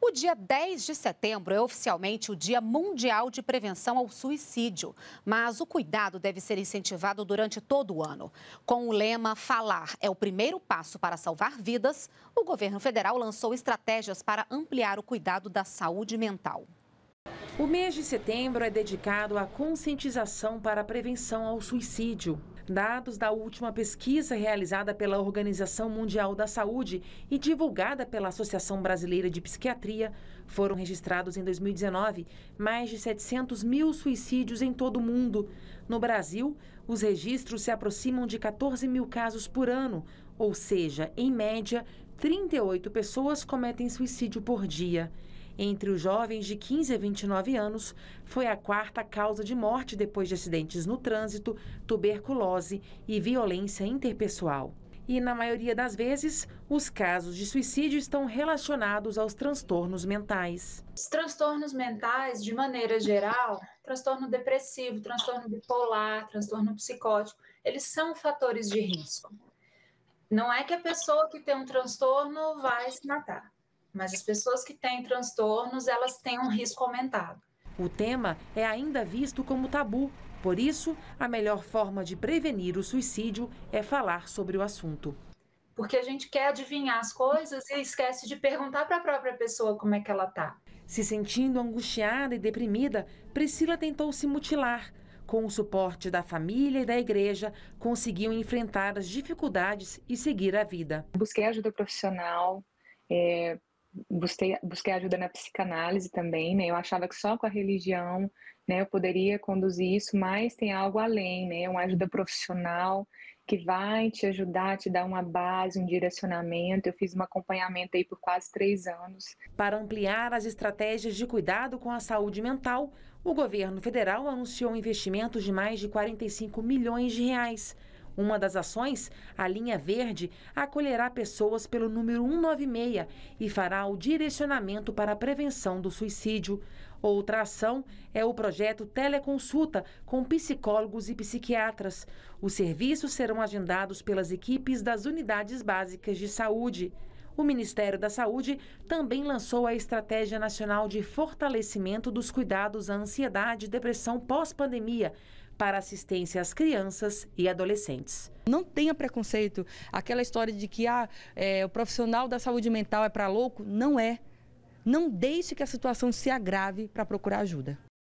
O dia 10 de setembro é oficialmente o Dia Mundial de Prevenção ao Suicídio, mas o cuidado deve ser incentivado durante todo o ano. Com o lema Falar é o primeiro passo para salvar vidas, o governo federal lançou estratégias para ampliar o cuidado da saúde mental. O mês de setembro é dedicado à conscientização para a prevenção ao suicídio. Dados da última pesquisa realizada pela Organização Mundial da Saúde e divulgada pela Associação Brasileira de Psiquiatria foram registrados em 2019 mais de 700 mil suicídios em todo o mundo. No Brasil, os registros se aproximam de 14 mil casos por ano, ou seja, em média, 38 pessoas cometem suicídio por dia entre os jovens de 15 a 29 anos, foi a quarta causa de morte depois de acidentes no trânsito, tuberculose e violência interpessoal. E, na maioria das vezes, os casos de suicídio estão relacionados aos transtornos mentais. Os transtornos mentais, de maneira geral, transtorno depressivo, transtorno bipolar, transtorno psicótico, eles são fatores de risco. Não é que a pessoa que tem um transtorno vai se matar mas as pessoas que têm transtornos, elas têm um risco aumentado. O tema é ainda visto como tabu, por isso, a melhor forma de prevenir o suicídio é falar sobre o assunto. Porque a gente quer adivinhar as coisas e esquece de perguntar para a própria pessoa como é que ela está. Se sentindo angustiada e deprimida, Priscila tentou se mutilar. Com o suporte da família e da igreja, conseguiu enfrentar as dificuldades e seguir a vida. Busquei ajuda profissional, é, busquei, busquei ajuda na psicanálise também, né? Eu achava que só com a religião, né, eu poderia conduzir isso, mas tem algo além, né? Uma ajuda profissional que vai te ajudar, te dar uma base, um direcionamento. Eu fiz um acompanhamento aí por quase três anos. Para ampliar as estratégias de cuidado com a saúde mental, o governo federal anunciou investimentos de mais de 45 milhões de reais uma das ações, a linha verde, acolherá pessoas pelo número 196 e fará o direcionamento para a prevenção do suicídio. Outra ação é o projeto Teleconsulta com psicólogos e psiquiatras. Os serviços serão agendados pelas equipes das unidades básicas de saúde. O Ministério da Saúde também lançou a Estratégia Nacional de Fortalecimento dos Cuidados à Ansiedade e Depressão pós-pandemia para assistência às crianças e adolescentes. Não tenha preconceito. Aquela história de que ah, é, o profissional da saúde mental é para louco, não é. Não deixe que a situação se agrave para procurar ajuda.